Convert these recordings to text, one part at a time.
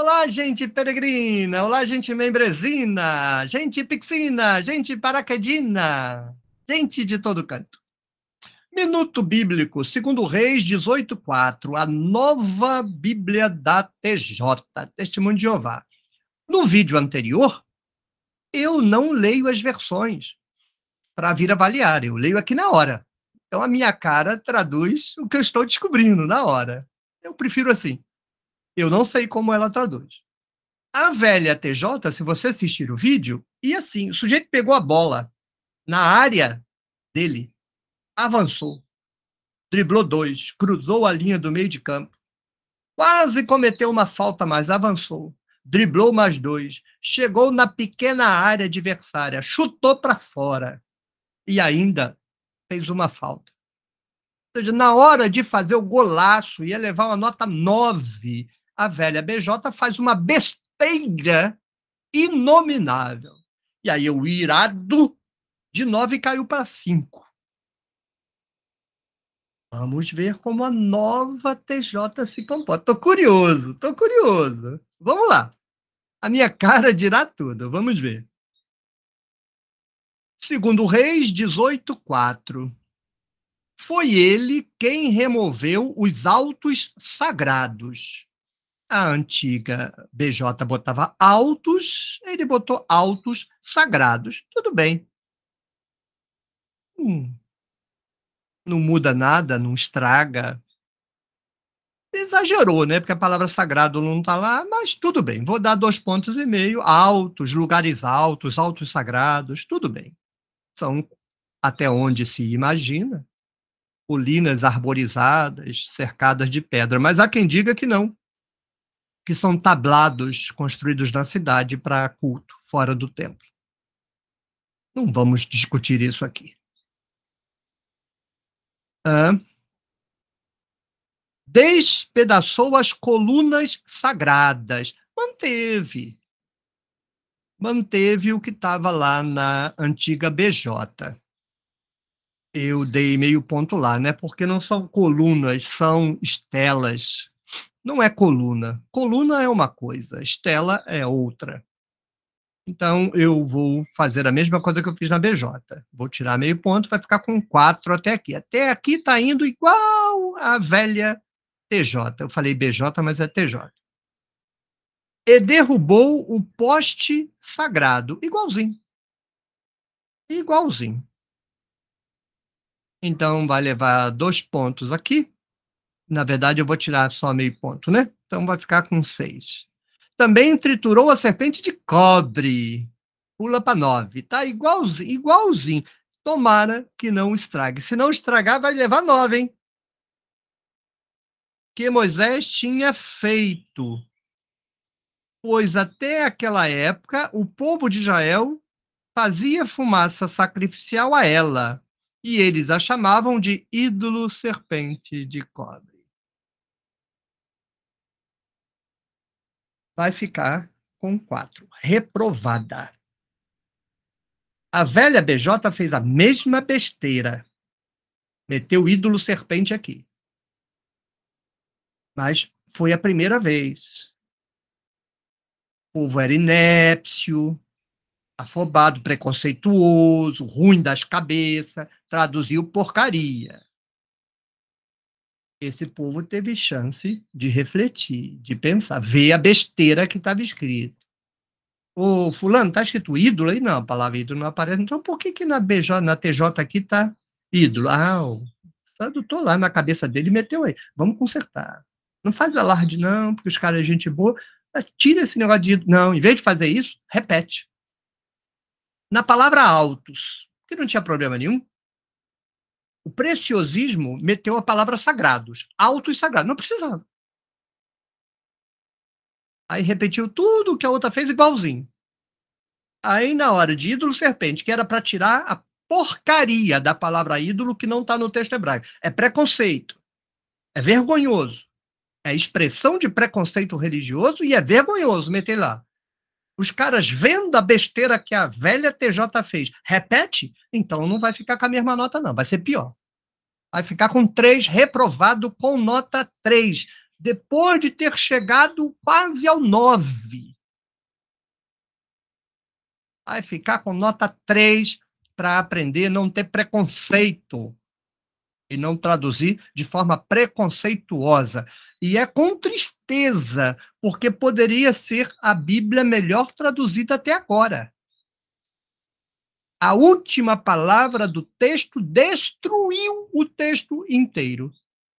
Olá, gente peregrina! Olá, gente membrezina! Gente pixina! Gente paraquedina! Gente de todo canto! Minuto Bíblico, segundo Reis 18.4, a nova Bíblia da TJ, Testemunho de Jeová. No vídeo anterior, eu não leio as versões para vir avaliar, eu leio aqui na hora. Então a minha cara traduz o que eu estou descobrindo na hora. Eu prefiro assim. Eu não sei como ela traduz. A velha TJ, se você assistir o vídeo, e assim, o sujeito pegou a bola na área dele, avançou, driblou dois, cruzou a linha do meio de campo, quase cometeu uma falta, mas avançou, driblou mais dois, chegou na pequena área adversária, chutou para fora e ainda fez uma falta. Ou seja, na hora de fazer o golaço, ia levar uma nota 9 a velha BJ faz uma besteira inominável. E aí o irado de nove caiu para cinco. Vamos ver como a nova TJ se comporta. Estou curioso, estou curioso. Vamos lá. A minha cara dirá tudo. Vamos ver. Segundo Reis 18:4. Foi ele quem removeu os altos sagrados a antiga BJ botava altos, ele botou altos sagrados. Tudo bem. Hum. Não muda nada, não estraga. Exagerou, né? Porque a palavra sagrado não está lá, mas tudo bem. Vou dar dois pontos e meio. Altos, lugares altos, altos sagrados, tudo bem. São até onde se imagina, colinas arborizadas, cercadas de pedra, mas há quem diga que não que são tablados construídos na cidade para culto fora do templo. Não vamos discutir isso aqui. despedaçou as colunas sagradas, manteve. Manteve o que estava lá na antiga BJ. Eu dei meio ponto lá, né? Porque não são colunas, são estelas não é coluna. Coluna é uma coisa, estela é outra. Então, eu vou fazer a mesma coisa que eu fiz na BJ. Vou tirar meio ponto, vai ficar com quatro até aqui. Até aqui está indo igual a velha TJ. Eu falei BJ, mas é TJ. E derrubou o poste sagrado. Igualzinho. Igualzinho. Então, vai levar dois pontos aqui. Na verdade, eu vou tirar só meio ponto, né? Então vai ficar com seis. Também triturou a serpente de cobre. Pula para nove, Tá igualzinho, igualzinho. Tomara que não estrague. Se não estragar, vai levar nove, hein? Que Moisés tinha feito. Pois até aquela época, o povo de Israel fazia fumaça sacrificial a ela, e eles a chamavam de ídolo serpente de cobre. vai ficar com 4. Reprovada. A velha BJ fez a mesma besteira. Meteu ídolo serpente aqui. Mas foi a primeira vez. O povo era inépcio, afobado, preconceituoso, ruim das cabeças, traduziu porcaria esse povo teve chance de refletir, de pensar, ver a besteira que estava escrito. Ô, fulano, tá escrito ídolo aí? Não, a palavra ídolo não aparece. Então, por que que na, BJ, na TJ aqui tá ídolo? Ah, o tradutor lá na cabeça dele meteu aí. Vamos consertar. Não faz alarde, não, porque os caras é gente boa. Tira esse negócio de ídolo. Não, em vez de fazer isso, repete. Na palavra autos, que não tinha problema nenhum, o preciosismo meteu a palavra sagrados, altos sagrados. Não precisava. Aí repetiu tudo o que a outra fez igualzinho. Aí, na hora de ídolo serpente, que era para tirar a porcaria da palavra ídolo que não está no texto hebraico. É preconceito. É vergonhoso. É expressão de preconceito religioso e é vergonhoso meter lá. Os caras vendo a besteira que a velha TJ fez, repete, então não vai ficar com a mesma nota, não, vai ser pior. Vai ficar com três reprovado com nota 3, depois de ter chegado quase ao 9. Vai ficar com nota 3 para aprender, não ter preconceito e não traduzir de forma preconceituosa. E é com tristeza, porque poderia ser a Bíblia melhor traduzida até agora. A última palavra do texto destruiu o texto inteiro.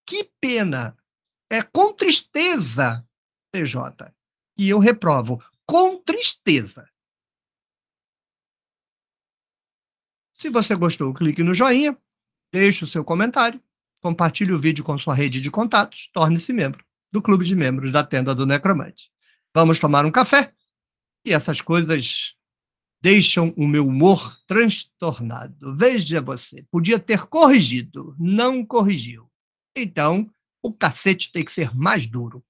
Que pena! É com tristeza, TJ, que eu reprovo. Com tristeza. Se você gostou, clique no joinha. Deixe o seu comentário, compartilhe o vídeo com sua rede de contatos, torne-se membro do clube de membros da Tenda do Necromante. Vamos tomar um café? E essas coisas deixam o meu humor transtornado. Veja você, podia ter corrigido, não corrigiu. Então, o cacete tem que ser mais duro.